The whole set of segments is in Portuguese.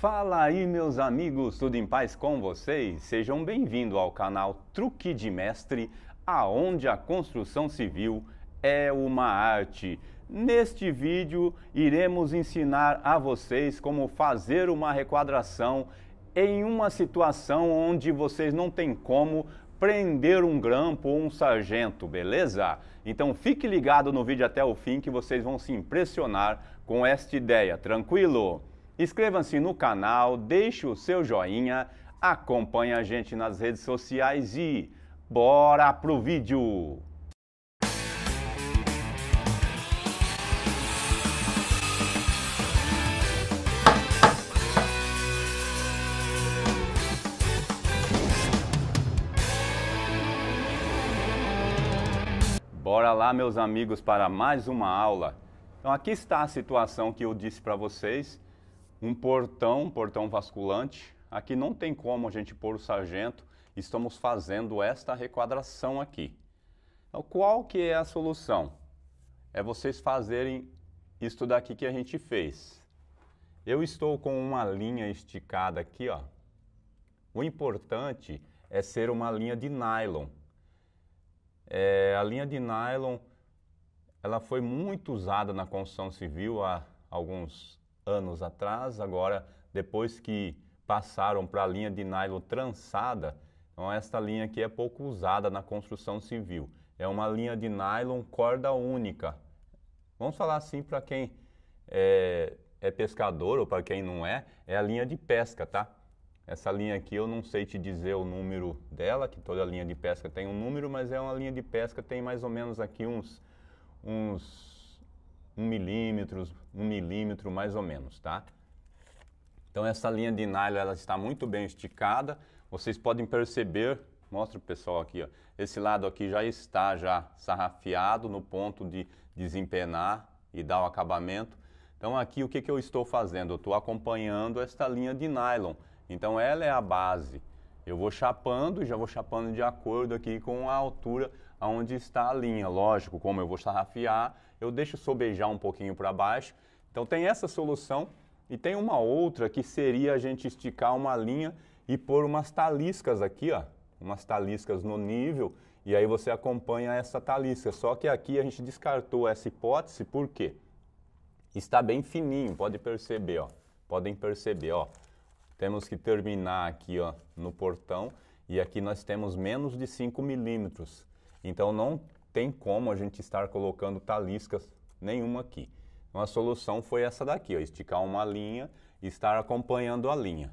Fala aí, meus amigos, tudo em paz com vocês? Sejam bem-vindos ao canal Truque de Mestre, aonde a construção civil é uma arte. Neste vídeo, iremos ensinar a vocês como fazer uma requadração em uma situação onde vocês não têm como prender um grampo ou um sargento, beleza? Então fique ligado no vídeo até o fim que vocês vão se impressionar com esta ideia, tranquilo? Inscreva-se no canal, deixe o seu joinha, acompanhe a gente nas redes sociais e bora pro vídeo! Bora lá, meus amigos, para mais uma aula. Então aqui está a situação que eu disse para vocês um portão, um portão vasculante. Aqui não tem como a gente pôr o sargento, estamos fazendo esta requadração aqui. Então, qual que é a solução? É vocês fazerem isto daqui que a gente fez. Eu estou com uma linha esticada aqui, ó. O importante é ser uma linha de nylon. É, a linha de nylon, ela foi muito usada na construção civil há alguns anos atrás. Agora, depois que passaram para a linha de nylon trançada, então esta linha aqui é pouco usada na construção civil. É uma linha de nylon corda única. Vamos falar assim para quem é, é pescador ou para quem não é, é a linha de pesca, tá? Essa linha aqui eu não sei te dizer o número dela, que toda linha de pesca tem um número, mas é uma linha de pesca, tem mais ou menos aqui uns, uns 1 milímetro, 1 milímetro mais ou menos, tá? Então essa linha de nylon ela está muito bem esticada. Vocês podem perceber, mostra o pessoal aqui, ó, esse lado aqui já está já sarrafiado no ponto de desempenar e dar o acabamento. Então aqui o que, que eu estou fazendo? Eu estou acompanhando esta linha de nylon. Então ela é a base. Eu vou chapando e já vou chapando de acordo aqui com a altura onde está a linha. Lógico, como eu vou sarrafiar, eu deixo sobejar um pouquinho para baixo. Então tem essa solução e tem uma outra que seria a gente esticar uma linha e pôr umas taliscas aqui, ó, umas taliscas no nível e aí você acompanha essa talisca. Só que aqui a gente descartou essa hipótese porque Está bem fininho, pode perceber, ó. Podem perceber, ó. Temos que terminar aqui, ó, no portão e aqui nós temos menos de 5 milímetros. Então não tem como a gente estar colocando taliscas nenhuma aqui. Então a solução foi essa daqui, ó, esticar uma linha e estar acompanhando a linha.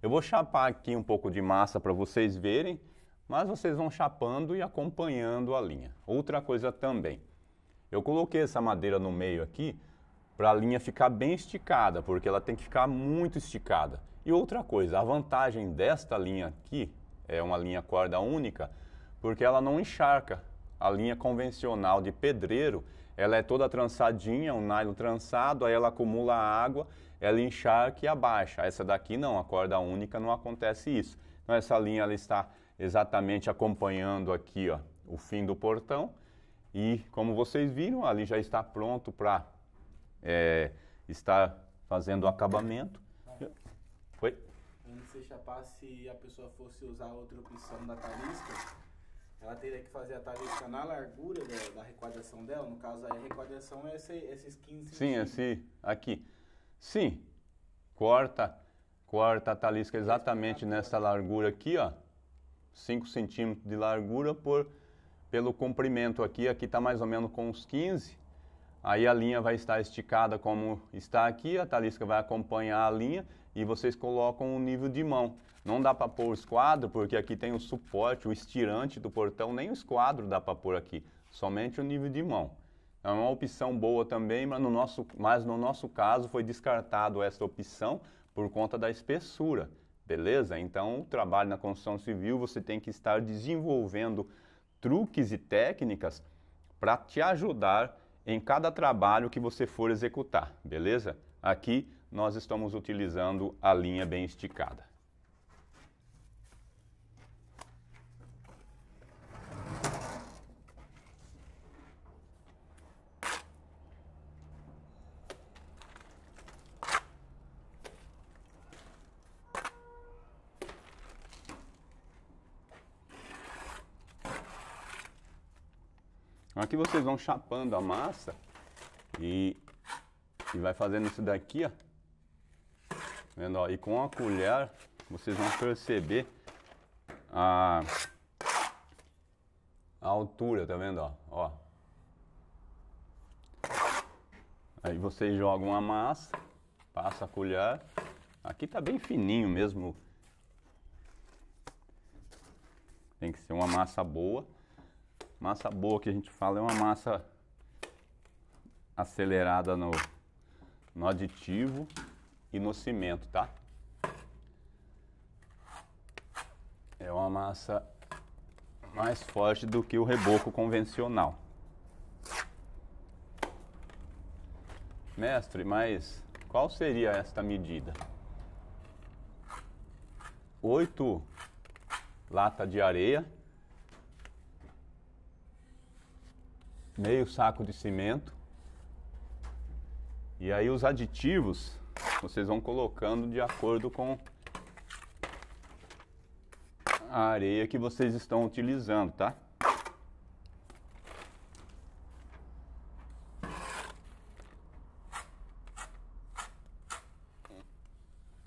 Eu vou chapar aqui um pouco de massa para vocês verem, mas vocês vão chapando e acompanhando a linha. Outra coisa também, eu coloquei essa madeira no meio aqui para a linha ficar bem esticada, porque ela tem que ficar muito esticada. E outra coisa, a vantagem desta linha aqui, é uma linha corda única, porque ela não encharca. A linha convencional de pedreiro, ela é toda trançadinha, um nylon trançado, aí ela acumula água, ela encharca e abaixa. Essa daqui não, a corda única não acontece isso. Então essa linha ela está exatamente acompanhando aqui ó, o fim do portão e como vocês viram, ali já está pronto para é, estar fazendo o acabamento. Foi? Antes de você chapar, se a pessoa fosse usar outra opção da talisca, ela teria que fazer a tarifa na largura da, da requadração dela. No caso, a requadração é esse, esses 15 Sim, esse aqui. Sim, corta, corta a talisca exatamente nessa largura aqui, ó. 5 centímetros de largura por, pelo comprimento aqui. Aqui está mais ou menos com uns 15 Aí a linha vai estar esticada como está aqui, a talisca vai acompanhar a linha e vocês colocam o nível de mão. Não dá para pôr o esquadro, porque aqui tem o suporte, o estirante do portão, nem o esquadro dá para pôr aqui, somente o nível de mão. É uma opção boa também, mas no nosso, mas no nosso caso foi descartado essa opção por conta da espessura, beleza? Então, o trabalho na construção civil, você tem que estar desenvolvendo truques e técnicas para te ajudar em cada trabalho que você for executar, beleza? Aqui nós estamos utilizando a linha bem esticada. aqui vocês vão chapando a massa e, e vai fazendo isso daqui, ó. Vendo, ó. E com a colher vocês vão perceber a, a altura, tá vendo, ó. ó. Aí vocês jogam a massa, passa a colher. Aqui tá bem fininho mesmo. Tem que ser uma massa boa. Massa boa que a gente fala é uma massa acelerada no, no aditivo e no cimento, tá? É uma massa mais forte do que o reboco convencional. Mestre, mas qual seria esta medida? 8 lata de areia meio saco de cimento. E aí os aditivos vocês vão colocando de acordo com a areia que vocês estão utilizando, tá?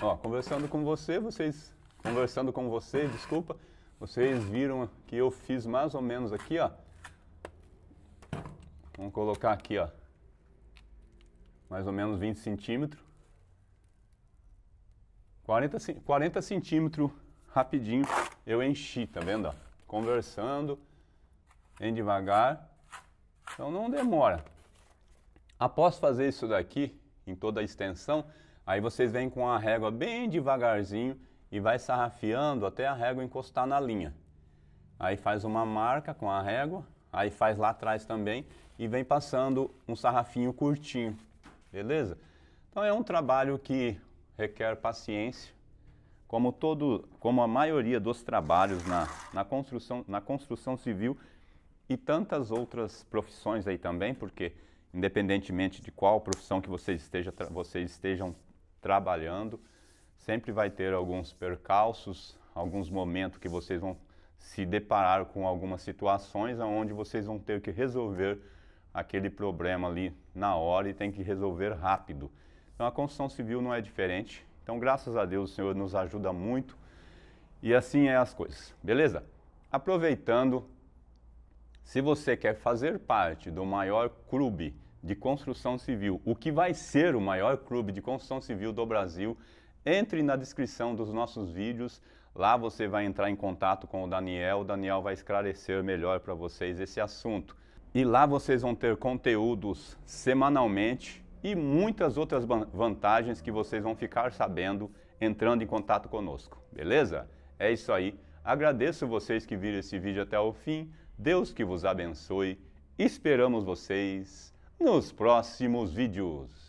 Ó, conversando com você, vocês conversando com você, desculpa, vocês viram que eu fiz mais ou menos aqui, ó, Vamos colocar aqui, ó. Mais ou menos 20 centímetros. 40, 40 centímetros rapidinho eu enchi, tá vendo? Ó? Conversando, bem devagar. Então não demora. Após fazer isso daqui, em toda a extensão, aí vocês vêm com a régua bem devagarzinho e vai sarrafiando até a régua encostar na linha. Aí faz uma marca com a régua, Aí faz lá atrás também e vem passando um sarrafinho curtinho, beleza? Então é um trabalho que requer paciência, como, todo, como a maioria dos trabalhos na, na, construção, na construção civil e tantas outras profissões aí também, porque independentemente de qual profissão que vocês, esteja, vocês estejam trabalhando, sempre vai ter alguns percalços, alguns momentos que vocês vão se deparar com algumas situações onde vocês vão ter que resolver aquele problema ali na hora e tem que resolver rápido. Então a construção civil não é diferente. Então graças a Deus o Senhor nos ajuda muito e assim é as coisas, beleza? Aproveitando, se você quer fazer parte do maior clube de construção civil, o que vai ser o maior clube de construção civil do Brasil, entre na descrição dos nossos vídeos Lá você vai entrar em contato com o Daniel, o Daniel vai esclarecer melhor para vocês esse assunto. E lá vocês vão ter conteúdos semanalmente e muitas outras vantagens que vocês vão ficar sabendo entrando em contato conosco, beleza? É isso aí. Agradeço vocês que viram esse vídeo até o fim. Deus que vos abençoe. Esperamos vocês nos próximos vídeos.